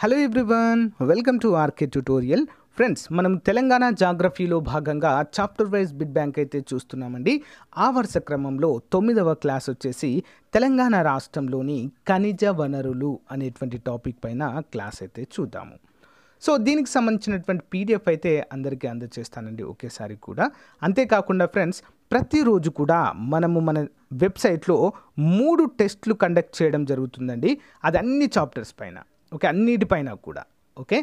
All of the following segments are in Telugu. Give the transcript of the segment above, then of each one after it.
hello everyone welcome to RK tutorial friends మనం తెలంగాణ జాగ్రఫీలో భాగంగా చాప్టర్ వైజ్ బిడ్ బ్యాంక్ అయితే చూస్తున్నామండి ఆ వరుస క్రమంలో తొమ్మిదవ క్లాస్ వచ్చేసి తెలంగాణ రాష్ట్రంలోని ఖనిజ వనరులు అనేటువంటి టాపిక్ పైన క్లాస్ అయితే చూద్దాము సో దీనికి సంబంధించినటువంటి పీడిఎఫ్ అయితే అందరికీ అందజేస్తానండి ఒకేసారి కూడా అంతేకాకుండా ఫ్రెండ్స్ ప్రతిరోజు కూడా మనము మన వెబ్సైట్లో మూడు టెస్ట్లు కండక్ట్ చేయడం జరుగుతుందండి అది అన్ని చాప్టర్స్ పైన ఓకే అన్నిటిపైన కూడా ఓకే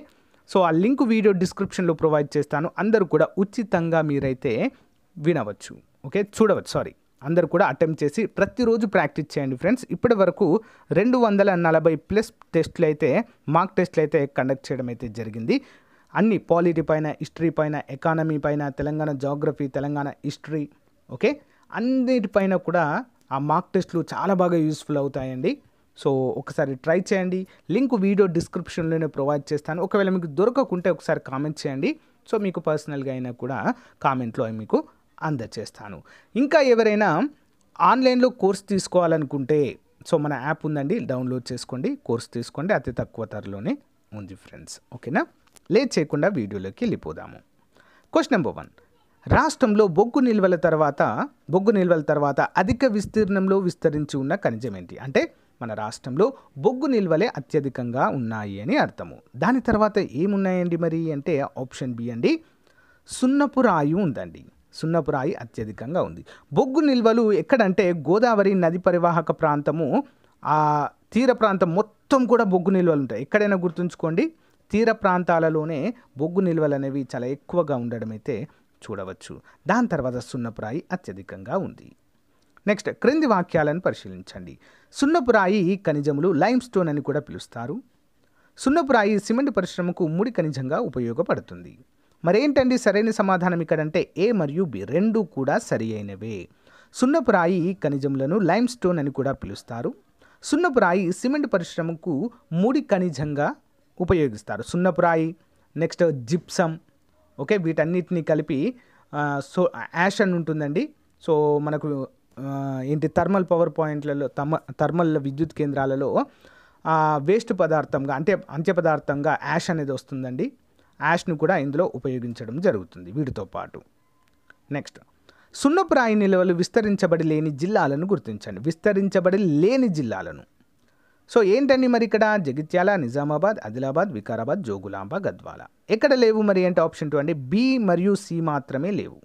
సో ఆ లింక్ వీడియో డిస్క్రిప్షన్లో ప్రొవైడ్ చేస్తాను అందరూ కూడా ఉచితంగా మీరైతే వినవచ్చు ఓకే చూడవచ్చు సారీ అందరు కూడా అటెంప్ట్ చేసి ప్రతిరోజు ప్రాక్టీస్ చేయండి ఫ్రెండ్స్ ఇప్పటి వరకు రెండు వందల నలభై ప్లస్ టెస్ట్లు అయితే మార్క్ టెస్ట్లు అయితే కండక్ట్ చేయడం అయితే జరిగింది అన్ని పాలిటీ పైన హిస్టరీ పైన ఎకానమీ పైన Telangana geography Telangana history okay అన్నిటిపైన కూడా ఆ మార్క్ టెస్ట్లు చాలా బాగా యూస్ఫుల్ అవుతాయండి సో ఒకసారి ట్రై చేయండి లింక్ వీడియో డిస్క్రిప్షన్లోనే ప్రొవైడ్ చేస్తాను ఒకవేళ మీకు దొరకకుంటే ఒకసారి కామెంట్ చేయండి సో మీకు పర్సనల్గా అయినా కూడా కామెంట్లో మీకు అందజేస్తాను ఇంకా ఎవరైనా ఆన్లైన్లో కోర్స్ తీసుకోవాలనుకుంటే సో మన యాప్ ఉందండి డౌన్లోడ్ చేసుకోండి కోర్స్ తీసుకోండి అతి తక్కువ ధరలోనే ఉంది ఫ్రెండ్స్ ఓకేనా లేట్ చేయకుండా వీడియోలోకి వెళ్ళిపోదాము క్వశ్చన్ నెంబర్ వన్ రాష్ట్రంలో బొగ్గు నిల్వల తర్వాత బొగ్గు నిల్వల తర్వాత అధిక విస్తీర్ణంలో విస్తరించి ఉన్న ఖనిజం ఏంటి అంటే మన రాష్ట్రంలో బొగ్గు నిల్వలే అత్యధికంగా ఉన్నాయి అని అర్థము దాని తర్వాత ఏమున్నాయండి మరి అంటే ఆప్షన్ బి అండి సున్నపు రాయి ఉందండి సున్నపు రాయి అత్యధికంగా ఉంది బొగ్గు నిల్వలు ఎక్కడంటే గోదావరి నది పరివాహక ప్రాంతము ఆ తీర ప్రాంతం మొత్తం కూడా బొగ్గు నిల్వలు ఉంటాయి ఎక్కడైనా గుర్తుంచుకోండి తీర ప్రాంతాలలోనే బొగ్గు నిల్వలు అనేవి చాలా ఎక్కువగా ఉండడం అయితే చూడవచ్చు దాని తర్వాత సున్నపురాయి అత్యధికంగా ఉంది నెక్స్ట్ క్రింది వాక్యాలను పరిశీలించండి సున్నపురాయి ఖనిజములు లైమ్ స్టోన్ అని కూడా పిలుస్తారు సున్నపురాయి సిమెంట్ పరిశ్రమకు ముడి ఖనిజంగా ఉపయోగపడుతుంది మరేంటండి సరైన సమాధానం ఇక్కడంటే ఏ మరియు బి రెండు కూడా సరి అయినవే సున్నపురాయి ఖనిజములను లైమ్ స్టోన్ అని కూడా పిలుస్తారు సున్నపురాయి సిమెంట్ పరిశ్రమకు ముడి ఖనిజంగా ఉపయోగిస్తారు సున్నపురాయి నెక్స్ట్ జిప్సమ్ ఓకే వీటన్నిటిని కలిపి సో యాషన్ ఉంటుందండి సో మనకు ఏంటి థర్మల్ పవర్ పాయింట్లలో తమ థర్మల్ విద్యుత్ కేంద్రాలలో వేస్ట్ పదార్థంగా అంటే అంత్య పదార్థంగా యాష్ అనేది వస్తుందండి యాష్ను కూడా ఇందులో ఉపయోగించడం జరుగుతుంది వీటితో పాటు నెక్స్ట్ సున్నప్రాయి నిల్వలు విస్తరించబడి లేని జిల్లాలను గుర్తించండి విస్తరించబడి లేని జిల్లాలను సో ఏంటండి మరి ఇక్కడ జగిత్యాల నిజామాబాద్ ఆదిలాబాద్ వికారాబాద్ జోగులాంబ గద్వాల ఎక్కడ లేవు మరి అంటే ఆప్షన్ టూ అండి బి మరియు సి మాత్రమే లేవు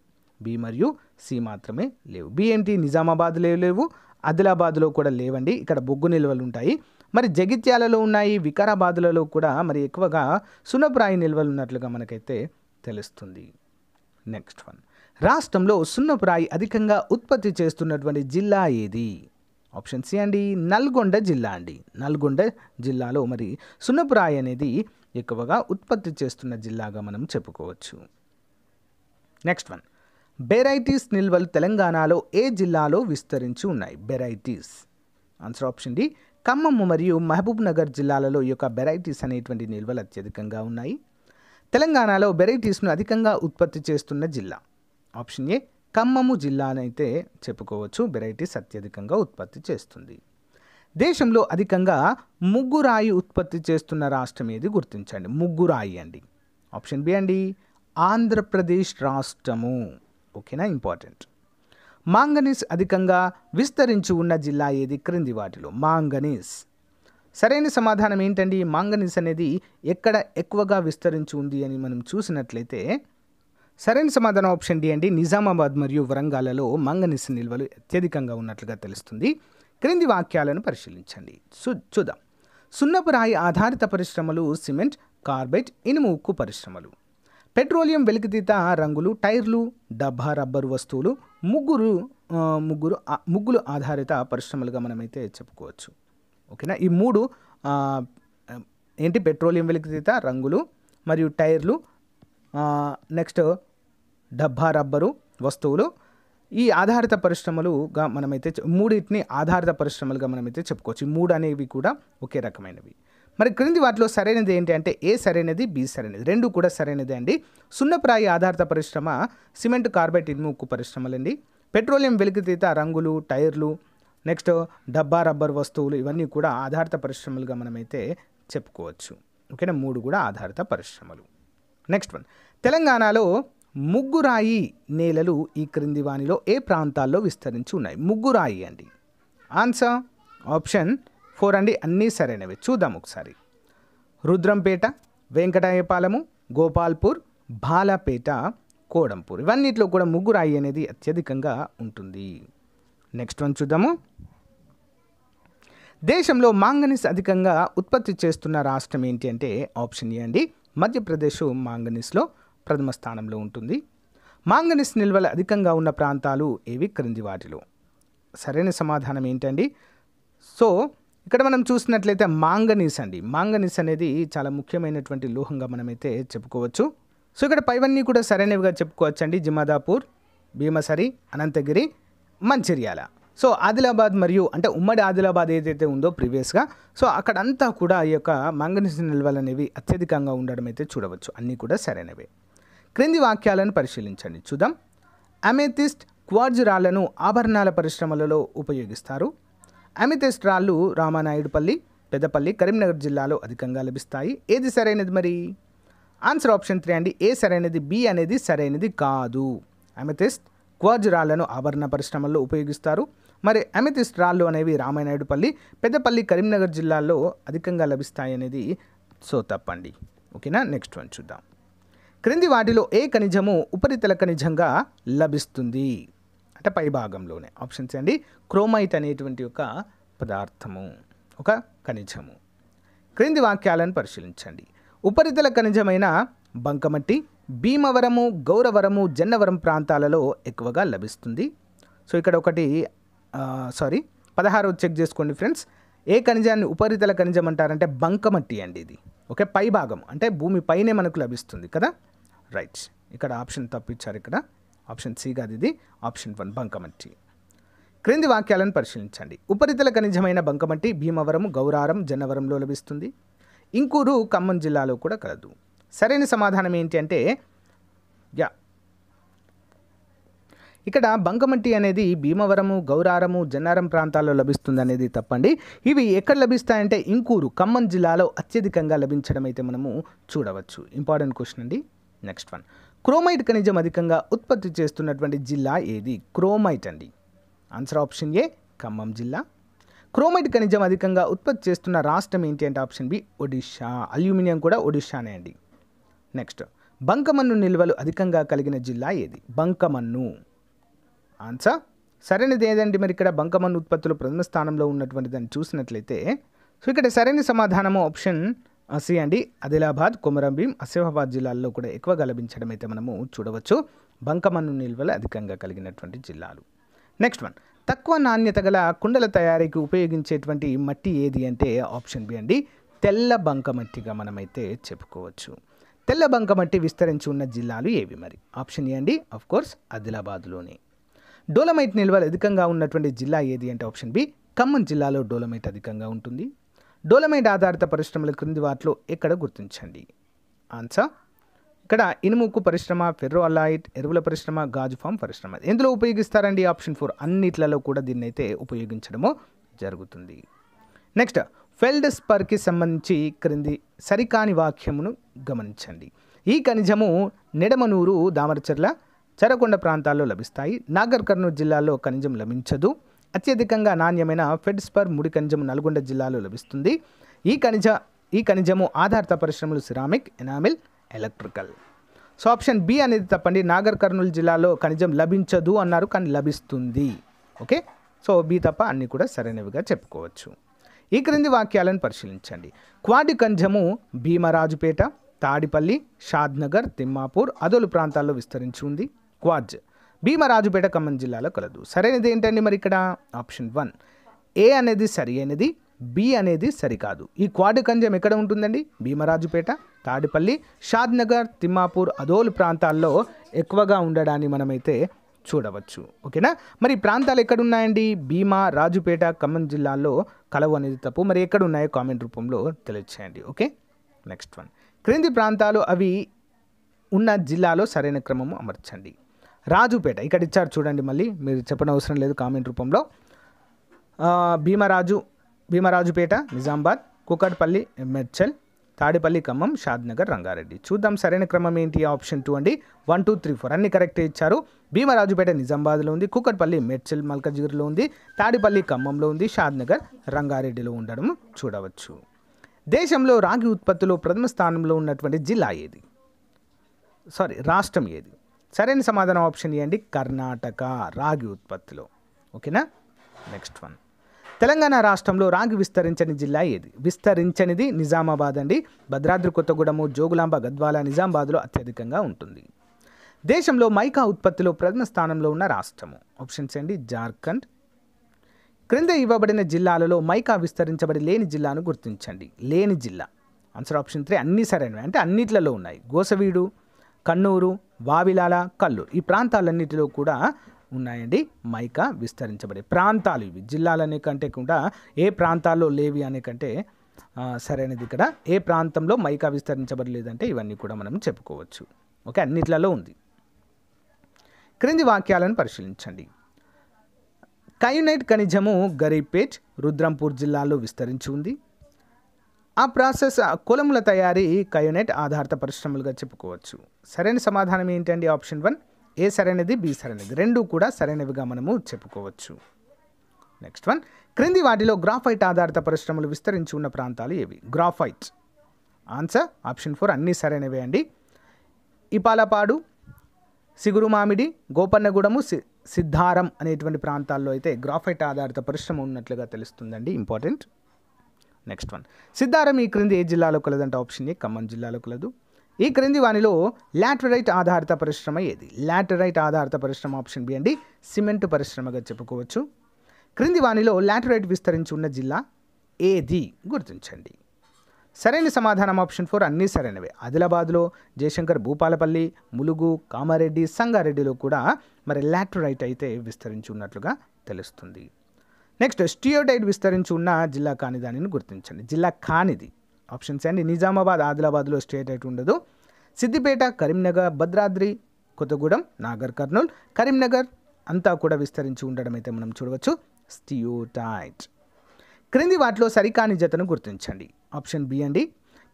బి మరియు సి మాత్రమే లేవు బి ఏంటి నిజామాబాద్ లేవు లేవు ఆదిలాబాద్లో కూడా లేవండి ఇక్కడ బొగ్గు నిల్వలు ఉంటాయి మరి జగిత్యాలలో ఉన్నాయి వికారాబాద్లలో కూడా మరి ఎక్కువగా సున్నప్రాయి నిల్వలు ఉన్నట్లుగా మనకైతే తెలుస్తుంది నెక్స్ట్ వన్ రాష్ట్రంలో సున్నప్రాయి అధికంగా ఉత్పత్తి చేస్తున్నటువంటి జిల్లా ఏది ఆప్షన్ సి అండి నల్గొండ జిల్లా అండి నల్గొండ జిల్లాలో మరి సున్నపురాయి అనేది ఎక్కువగా ఉత్పత్తి చేస్తున్న జిల్లాగా మనం చెప్పుకోవచ్చు నెక్స్ట్ వన్ బెరైటీస్ నిల్వలు తెలంగాణలో ఏ జిల్లాలో విస్తరించి ఉన్నాయి barytes answer option D Khammam మరియు మహబూబ్ నగర్ జిల్లాలలో ఈ యొక్క బెరైటీస్ అనేటువంటి నిల్వలు అత్యధికంగా ఉన్నాయి తెలంగాణలో బెరైటీస్ను అధికంగా ఉత్పత్తి చేస్తున్న జిల్లా ఆప్షన్ ఏ ఖమ్మము జిల్లానైతే చెప్పుకోవచ్చు వెరైటీస్ అత్యధికంగా ఉత్పత్తి చేస్తుంది దేశంలో అధికంగా ముగ్గురాయి ఉత్పత్తి చేస్తున్న రాష్ట్రం ఏది గుర్తించండి ముగ్గురాయి అండి ఆప్షన్ బి అండి ఆంధ్రప్రదేశ్ రాష్ట్రము ఓకేనా ఇంపార్టెంట్ మాంగనీస్ అధికంగా విస్తరించి ఉన్న జిల్లా ఏది క్రింది వాటిలో మాంగనీస్ సరైన సమాధానం ఏంటండి మాంగనీస్ అనేది ఎక్కడ ఎక్కువగా విస్తరించి ఉంది అని మనం చూసినట్లయితే సరైన సమాధానం ఆప్షన్ డి అండి నిజామాబాద్ మరియు వరంగాలలో మాంగనీస్ నిల్వలు అత్యధికంగా ఉన్నట్లుగా తెలుస్తుంది క్రింది వాక్యాలను పరిశీలించండి చూద్దాం సున్నపురాయి ఆధారిత పరిశ్రమలు సిమెంట్ కార్బైట్ ఇనుము ఉక్కు పరిశ్రమలు పెట్రోలియం వెలికితీత రంగులు టైర్లు డబ్బా రబ్బరు వస్తువులు ముగ్గురు ముగ్గురు ముగ్గులు ఆధారిత పరిశ్రమలుగా మనమైతే చెప్పుకోవచ్చు ఓకేనా ఈ మూడు ఏంటి పెట్రోలియం వెలికితీత రంగులు మరియు టైర్లు నెక్స్ట్ డబ్బా రబ్బరు వస్తువులు ఈ ఆధారిత పరిశ్రమలుగా మనమైతే మూడింటిని ఆధారిత పరిశ్రమలుగా మనమైతే చెప్పుకోవచ్చు ఈ మూడు అనేవి కూడా ఒకే రకమైనవి మరి క్రింది వాటిలో సరైనది ఏంటి అంటే ఏ సరైనది బి సరైనది రెండు కూడా సరైనదే అండి సున్నప్రాయ ఆధారిత పరిశ్రమ సిమెంట్ కార్బెట్ ఇనుము ఉక్కు పరిశ్రమలండి పెట్రోలియం వెలికితీత రంగులు టైర్లు నెక్స్ట్ డబ్బా రబ్బర్ వస్తువులు ఇవన్నీ కూడా ఆధారిత పరిశ్రమలుగా మనమైతే చెప్పుకోవచ్చు ఓకేనా మూడు కూడా ఆధారిత పరిశ్రమలు నెక్స్ట్ వన్ తెలంగాణలో ముగ్గురాయి నేలలు ఈ క్రింది వాణిలో ఏ ప్రాంతాల్లో విస్తరించి ఉన్నాయి ముగ్గురాయి అండి ఆన్సర్ ఆప్షన్ ఫోర్ అండి అన్నీ సరైనవి చూద్దాం ఒకసారి రుద్రంపేట వెంకటాయపాలెము గోపాల్పూర్ బాలాపేట కోడంపూర్ ఇవన్నిట్లో కూడా ముగ్గురు అయ్యి అనేది అత్యధికంగా ఉంటుంది నెక్స్ట్ వన్ చూద్దాము దేశంలో మాంగనీస్ అధికంగా ఉత్పత్తి చేస్తున్న రాష్ట్రం ఏంటి అంటే ఆప్షన్ ఏ అండి మధ్యప్రదేశ్ మాంగనీస్లో ప్రథమ స్థానంలో ఉంటుంది మాంగనీస్ నిల్వలు అధికంగా ఉన్న ప్రాంతాలు ఏవి క్రింది వాటిలో సరైన సమాధానం ఏంటండి సో ఇక్కడ మనం చూసినట్లయితే మాంగనీస్ అండి మాంగనీస్ అనేది చాలా ముఖ్యమైనటువంటి లోహంగా మనమైతే చెప్పుకోవచ్చు సో ఇక్కడ పైవన్నీ కూడా సరైనవిగా చెప్పుకోవచ్చు అండి జిమాదాపూర్ భీమసరి అనంతగిరి మంచిర్యాల సో ఆదిలాబాద్ మరియు అంటే ఉమ్మడి ఆదిలాబాద్ ఏదైతే ఉందో ప్రీవియస్గా సో అక్కడంతా కూడా ఈ యొక్క మాంగనీస్ నిల్వలు అనేవి అత్యధికంగా ఉండడం అయితే చూడవచ్చు అన్నీ కూడా సరైనవే క్రింది వాక్యాలను పరిశీలించండి చూద్దాం అమెథిస్ట్ క్వార్జ్ ఆభరణాల పరిశ్రమలలో ఉపయోగిస్తారు అమితెస్ట్ రాళ్ళు రామానాయుడుపల్లి పెద్దపల్లి కరీంనగర్ జిల్లాలో అధికంగా లభిస్తాయి ఏది సరైనది మరి ఆన్సర్ ఆప్షన్ త్రీ అండి ఏ సరైనది బి అనేది సరైనది కాదు అమితెస్ట్ క్వార్జ్ రాళ్లను ఆభరణ పరిశ్రమల్లో ఉపయోగిస్తారు మరి అమెథిస్ట్ రాళ్ళు అనేవి రామానాయుడుపల్లి పెద్దపల్లి కరీంనగర్ జిల్లాలో అధికంగా లభిస్తాయి అనేది సో తప్పండి ఓకేనా నెక్స్ట్ వన్ చూద్దాం క్రింది వాటిలో ఏ ఖనిజము ఉపరితల ఖనిజంగా లభిస్తుంది అంటే పై భాగంలోనే ఆప్షన్స్ అండి క్రోమైట్ అనేటువంటి ఒక పదార్థము ఒక ఖనిజము క్రింది వాక్యాలను పరిశీలించండి ఉపరితల ఖనిజమైన బంకమట్టి భీమవరము గౌరవరము జన్నవరం ప్రాంతాలలో ఎక్కువగా లభిస్తుంది సో ఇక్కడ ఒకటి సారీ పదహారు చెక్ చేసుకోండి ఫ్రెండ్స్ ఏ ఖనిజాన్ని ఉపరితల ఖనిజం అంటారంటే బంకమట్టి అండి ఇది ఓకే పై భాగం అంటే భూమి పైనే మనకు లభిస్తుంది కదా రైట్ ఇక్కడ ఆప్షన్ తప్పించారు ఇక్కడ ఆప్షన్ సి కాదు ఇది ఆప్షన్ వన్ బంకమట్టి క్రింది వాక్యాలను పరిశీలించండి ఉపరితల ఖనిజమైన బంకమట్టి భీమవరం గౌరారం జన్నవరంలో లభిస్తుంది ఇంకూరు ఖమ్మం జిల్లాలో కూడా కలదు సరైన సమాధానం ఏంటి అంటే యా ఇక్కడ బంకమట్టి అనేది భీమవరము గౌరారము జన్నారం ప్రాంతాల్లో లభిస్తుంది అనేది తప్పండి ఇవి ఎక్కడ లభిస్తాయంటే ఇంకూరు ఖమ్మం జిల్లాలో అత్యధికంగా లభించడం అయితే మనము చూడవచ్చు ఇంపార్టెంట్ క్వశ్చన్ అండి నెక్స్ట్ వన్ క్రోమైట్ ఖనిజం అధికంగా ఉత్పత్తి చేస్తున్నటువంటి జిల్లా ఏది క్రోమైట్ అండి ఆన్సర్ ఆప్షన్ ఏ ఖమ్మం జిల్లా క్రోమైట్ ఖనిజం అధికంగా ఉత్పత్తి చేస్తున్న రాష్ట్రం ఏంటి అంటే ఆప్షన్ బి ఒడిషా అల్యూమినియం కూడా ఒడిషానే అండి నెక్స్ట్ బంకమన్ను నిల్వలు అధికంగా కలిగిన జిల్లా ఏది బంకమన్ను ఆన్సర్ సరైనది ఏదండి మరి ఇక్కడ బంకమన్ను ఉత్పత్తులు ప్రథమ స్థానంలో ఉన్నటువంటిదని చూసినట్లయితే సో ఇక్కడ సరైన సమాధానము ఆప్షన్ అసీ అండి ఆదిలాబాద్ కొమరంభీం అసిఫాబాద్ జిల్లాల్లో కూడా ఎక్కువ లభించడం అయితే మనము చూడవచ్చు బంకమన్ను నిల్వలు అధికంగా కలిగినటువంటి జిల్లాలు నెక్స్ట్ వన్ తక్కువ నాణ్యత గల కుండల తయారీకి ఉపయోగించేటువంటి మట్టి ఏది అంటే ఆప్షన్ బి అండి తెల్ల బంకమట్టిగా మనమైతే చెప్పుకోవచ్చు తెల్ల బంకమట్టి విస్తరించి ఉన్న జిల్లాలు ఏవి మరి ఆప్షన్ ఏ అండి ఆఫ్ కోర్స్ ఆదిలాబాద్లోనే డోలమైట్ నిల్వలు అధికంగా ఉన్నటువంటి జిల్లా ఏది అంటే ఆప్షన్ బి ఖమ్మం జిల్లాలో డోలమైట్ అధికంగా ఉంటుంది డోలమైట్ ఆధారిత పరిశ్రమల క్రింది వాటిలో ఎక్కడ గుర్తించండి ఆన్సర్ ఇక్కడ ఇనుముకు పరిశ్రమ ఫెర్రో అలాయిట్ ఎరువుల పరిశ్రమ గాజు ఫామ్ పరిశ్రమ ఎందులో ఉపయోగిస్తారండి ఆప్షన్ ఫోర్ అన్నిట్లలో కూడా దీన్ని అయితే ఉపయోగించడము జరుగుతుంది నెక్స్ట్ ఫెల్డ్ స్పర్కి సంబంధించి క్రింది సరికాని వాక్యమును గమనించండి ఈ ఖనిజము నెడమనూరు దామరచర్ల చెరకొండ ప్రాంతాల్లో లభిస్తాయి నాగర్ కర్నూలు జిల్లాలో ఖనిజం లభించదు అత్యధికంగా నాణ్యమైన ఫెడ్స్పర్ ముడి ఖనిజం నల్గొండ జిల్లాలో లభిస్తుంది ఈ ఖనిజ ఈ ఖనిజము ఆధారిత పరిశ్రమలు ceramic enamel electrical so option B అనేది తప్పండి నాగర్ కర్నూలు జిల్లాలో ఖనిజం లభించదు అన్నారు కానీ లభిస్తుంది ఓకే సో బి తప్ప అన్నీ కూడా సరైనవిగా చెప్పుకోవచ్చు ఈ క్రింది వాక్యాలను పరిశీలించండి క్వాడి ఖనిజము భీమరాజుపేట తాడిపల్లి షాద్నగర్ తిమ్మాపూర్ అదోలు ప్రాంతాల్లో విస్తరించి ఉంది క్వాడ్జ్ భీమరాజుపేట ఖమ్మం జిల్లాలో కలదు సరైనది ఏంటండి మరి ఇక్కడ ఆప్షన్ వన్ ఏ అనేది సరి అనేది బి అనేది సరికాదు ఈ క్వాడు కంజం ఎక్కడ ఉంటుందండి భీమరాజుపేట తాడిపల్లి షాద్నగర్ తిమ్మాపూర్ అదోల్ ప్రాంతాల్లో ఎక్కువగా ఉండడాన్ని మనమైతే చూడవచ్చు ఓకేనా మరి ప్రాంతాలు ఎక్కడున్నాయండి భీమా రాజుపేట ఖమ్మం జిల్లాల్లో కలవు అనేది తప్పు మరి ఎక్కడ ఉన్నాయో కామెంట్ రూపంలో తెలియచేయండి ఓకే నెక్స్ట్ వన్ క్రింది ప్రాంతాలు అవి ఉన్న జిల్లాలో సరైన క్రమము అమర్చండి రాజుపేట ఇక్కడ ఇచ్చారు చూడండి మళ్ళీ మీరు చెప్పడం అవసరం లేదు కామెంట్ రూపంలో భీమరాజు భీమరాజుపేట నిజామాబాద్ కుక్కట్పల్లి మెచ్చల్ తాడిపల్లి ఖమ్మం షాద్నగర్ రంగారెడ్డి చూద్దాం సరైన క్రమం ఏంటి ఆప్షన్ టూ అండి వన్ టూ త్రీ ఫోర్ అన్ని కరెక్ట్ ఇచ్చారు భీమరాజుపేట నిజామాబాద్లో ఉంది కుక్కట్పల్లి మెడ్చల్ మల్కజిగిరిలో ఉంది తాడిపల్లి ఖమ్మంలో ఉంది షాద్నగర్ రంగారెడ్డిలో ఉండడం చూడవచ్చు దేశంలో రాగి ఉత్పత్తిలో ప్రథమ స్థానంలో ఉన్నటువంటి జిల్లా ఏది సారీ రాష్ట్రం ఏది సరైన సమాధానం ఆప్షన్ ఇవ్వండి కర్ణాటక రాగి ఉత్పత్తిలో ఓకేనా నెక్స్ట్ వన్ తెలంగాణ రాష్ట్రంలో రాగి విస్తరించని జిల్లా ఏది విస్తరించనిది నిజామాబాద్ అండి భద్రాద్రి కొత్తగూడెము జోగులాంబ గద్వాల నిజామాబాద్లో అత్యధికంగా ఉంటుంది దేశంలో మైకా ఉత్పత్తిలో ప్రథమ స్థానంలో ఉన్న రాష్ట్రము ఆప్షన్స్ అండి జార్ఖండ్ క్రింద ఇవ్వబడిన జిల్లాలలో మైకా విస్తరించబడి లేని జిల్లాను గుర్తించండి లేని జిల్లా ఆన్సర్ ఆప్షన్ త్రీ అన్నీ సరైనవి అంటే అన్నిట్లలో ఉన్నాయి గోసవీడు కన్నూరు వావిలాల కల్లూరు ఈ ప్రాంతాలన్నింటిలో కూడా ఉన్నాయండి మైకా విస్తరించబడే ప్రాంతాలు ఇవి జిల్లాలనే కంటే కూడా ఏ ప్రాంతాల్లో లేవి అనే కంటే సరైనది ఇక్కడ ఏ ప్రాంతంలో మైకా విస్తరించబడలేదంటే ఇవన్నీ కూడా మనం చెప్పుకోవచ్చు ఓకే అన్నిట్లలో ఉంది క్రింది వాక్యాలను పరిశీలించండి కయునైట్ ఖనిజము గరీపేట్ రుద్రంపూర్ జిల్లాలో విస్తరించి ఉంది ఆ ప్రాసెస్ కులముల తయారీ కయోనెట్ ఆధారిత పరిశ్రమలుగా చెప్పుకోవచ్చు సరైన సమాధానం ఏంటండి ఆప్షన్ వన్ ఏ సరైనది బి సరైనది రెండు కూడా సరైనవిగా మనము చెప్పుకోవచ్చు నెక్స్ట్ వన్ క్రింది వాటిలో గ్రాఫైట్ ఆధారిత పరిశ్రమలు విస్తరించి ఉన్న ప్రాంతాలు ఏవి గ్రాఫైట్ ఆన్సర్ ఆప్షన్ ఫోర్ అన్నీ సరైనవే అండి ఇపాలపాడు సిగురు మామిడి గోపన్నగూడము సిద్ధారం అనేటువంటి ప్రాంతాల్లో అయితే గ్రాఫైట్ ఆధారిత పరిశ్రమ ఉన్నట్లుగా తెలుస్తుందండి ఇంపార్టెంట్ నెక్స్ట్ వన్ సిద్ధారం ఈ క్రింది ఏ జిల్లాలో కలదంటే ఆప్షన్ ఏ ఖమ్మం జిల్లాలో కలదు ఈ క్రింది వానిలో లాటరైట్ ఆధారిత పరిశ్రమ ఏది లాటరైట్ ఆధారిత పరిశ్రమ ఆప్షన్ బి అండి సిమెంట్ పరిశ్రమగా చెప్పుకోవచ్చు క్రింది వానిలో లాటరైట్ విస్తరించి ఉన్న జిల్లా ఏది గుర్తించండి సరైన సమాధానం ఆప్షన్ ఫోర్ అన్నీ సరైనవే ఆదిలాబాద్లో జయశంకర్ భూపాలపల్లి ములుగు కామారెడ్డి సంగారెడ్డిలో కూడా మరి లాటరైట్ అయితే విస్తరించి ఉన్నట్లుగా తెలుస్తుంది నెక్స్ట్ స్టియోటైట్ విస్తరించి ఉన్న జిల్లా కాని దానిని గుర్తించండి జిల్లా కానిది ఆప్షన్స్ అండి నిజామాబాద్ ఆదిలాబాద్లో స్టియోడైట్ ఉండదు సిద్దిపేట కరీంనగర్ భద్రాద్రి కొత్తగూడెం నాగర్ కర్నూల్ కరీంనగర్ అంతా కూడా విస్తరించి ఉండడం అయితే మనం చూడవచ్చు స్టియోటైట్ క్రింది వాటిలో సరికాని జతను గుర్తించండి ఆప్షన్ బి అండి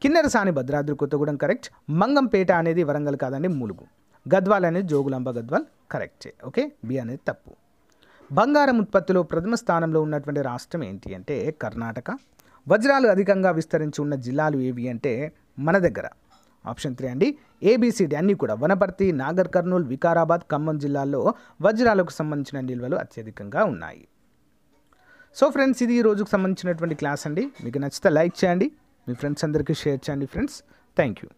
కిన్నెరసాని భద్రాద్రి కొత్తగూడెం కరెక్ట్ మంగంపేట అనేది వరంగల్ కాదండి ములుగు గద్వాల్ అనేది జోగులాంబ గద్వాల్ కరెక్టే ఓకే బి అనేది తప్పు బంగారం ఉత్పత్తిలో ప్రథమ స్థానంలో ఉన్నటువంటి రాష్ట్రం ఏంటి అంటే కర్ణాటక వజ్రాలు అధికంగా విస్తరించి ఉన్న జిల్లాలు ఏవి అంటే మన దగ్గర ఆప్షన్ త్రీ అండి ఏబిసిడి అన్నీ కూడా వనపర్తి నాగర్ కర్నూల్ వికారాబాద్ ఖమ్మం జిల్లాల్లో వజ్రాలకు సంబంధించిన నిల్వలు అత్యధికంగా ఉన్నాయి సో ఫ్రెండ్స్ ఇది ఈ రోజుకు సంబంధించినటువంటి క్లాస్ అండి మీకు నచ్చితే లైక్ చేయండి మీ ఫ్రెండ్స్ అందరికీ షేర్ చేయండి ఫ్రెండ్స్ థ్యాంక్ యూ